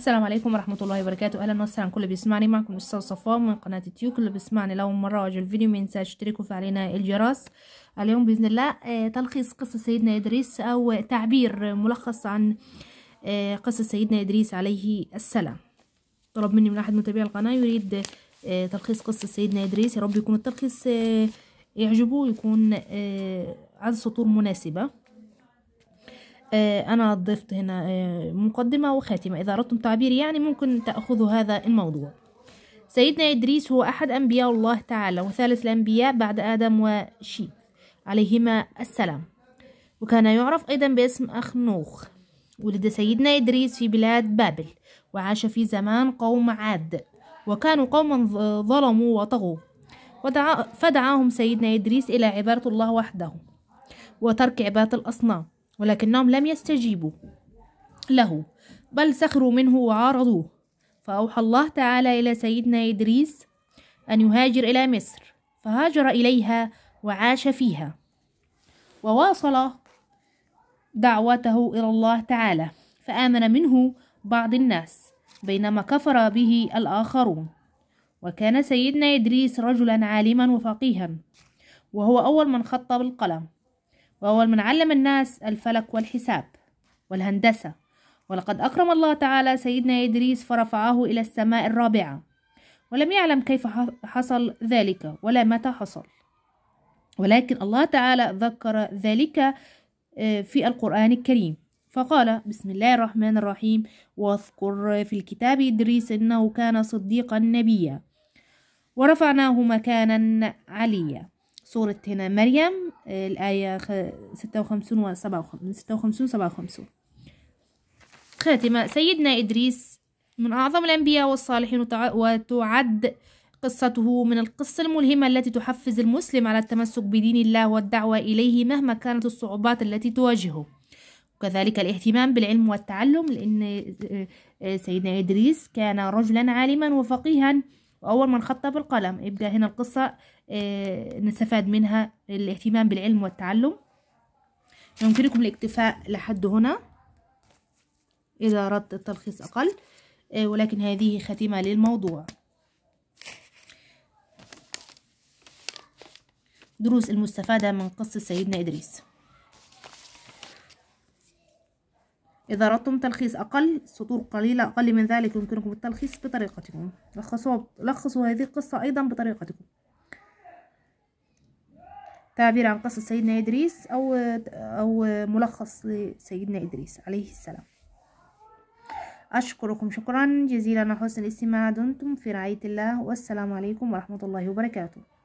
السلام عليكم ورحمة الله وبركاته أهلا وسهلا كل بيسمعني معكم أستاذ صفاء من قناة التيو كل بيسمعني لو مرة واجه الفيديو ما ينساش تشتركوا فعلينا الجرس اليوم بإذن الله آه، تلخيص قصة سيدنا إدريس أو تعبير ملخص عن آه، قصة سيدنا إدريس عليه السلام طلب مني من أحد متابعي القناة يريد آه، تلخيص قصة سيدنا إدريس يا رب يكون التلخيص يعجبه يكون عدد سطور مناسبة آه، أنا ضفت هنا آه، مقدمة وخاتمة إذا أردتم تعبيري يعني ممكن تأخذوا هذا الموضوع سيدنا إدريس هو أحد أنبياء الله تعالى وثالث الأنبياء بعد آدم وشي عليهما السلام وكان يعرف أيضا باسم أخنوخ ولد سيدنا إدريس في بلاد بابل وعاش في زمان قوم عاد وكانوا قوما ظلموا وطغوا فدعاهم سيدنا إدريس إلى عبادة الله وحده وترك عبادة الأصنام ولكنهم لم يستجيبوا له بل سخروا منه وعارضوه فأوحى الله تعالى إلى سيدنا إدريس أن يهاجر إلى مصر فهاجر إليها وعاش فيها وواصل دعوته إلى الله تعالى فآمن منه بعض الناس بينما كفر به الآخرون وكان سيدنا إدريس رجلا عالما وفقيها وهو أول من خط بالقلم وهو من علم الناس الفلك والحساب والهندسة ولقد أكرم الله تعالى سيدنا إدريس فرفعه إلى السماء الرابعة ولم يعلم كيف حصل ذلك ولا متى حصل ولكن الله تعالى ذكر ذلك آه، في القرآن الكريم فقال بسم الله الرحمن الرحيم واذكر في الكتاب إدريس إنه كان صديقا نبيا ورفعناه مكانا عليا صورة هنا مريم آه، الآية ستة وخمسون وسبعة وخمسون ستة وخمسون سبعة وخمسون خاتمة سيدنا إدريس من أعظم الأنبياء والصالحين وتعد قصته من القصة الملهمة التي تحفز المسلم على التمسك بدين الله والدعوة إليه مهما كانت الصعوبات التي تواجهه وكذلك الاهتمام بالعلم والتعلم لأن آه، آه، سيدنا إدريس كان رجلا عالما وفقيها وأول ما نخطى بالقلم يبقى هنا القصة آه، نستفاد منها الاهتمام بالعلم والتعلم يمكنكم الاكتفاء لحد هنا إذا أردت التلخيص أقل آه، ولكن هذه ختمة للموضوع دروس المستفادة من قصة سيدنا إدريس إذا أردتم تلخيص أقل سطور قليلة أقل من ذلك يمكنكم التلخيص بطريقتكم لخصوا, لخصوا هذه القصة أيضا بطريقتكم تعبير عن قصة سيدنا إدريس أو, أو ملخص لسيدنا إدريس عليه السلام أشكركم شكرا جزيلا حسن الاستماع دمتم في رعاية الله والسلام عليكم ورحمة الله وبركاته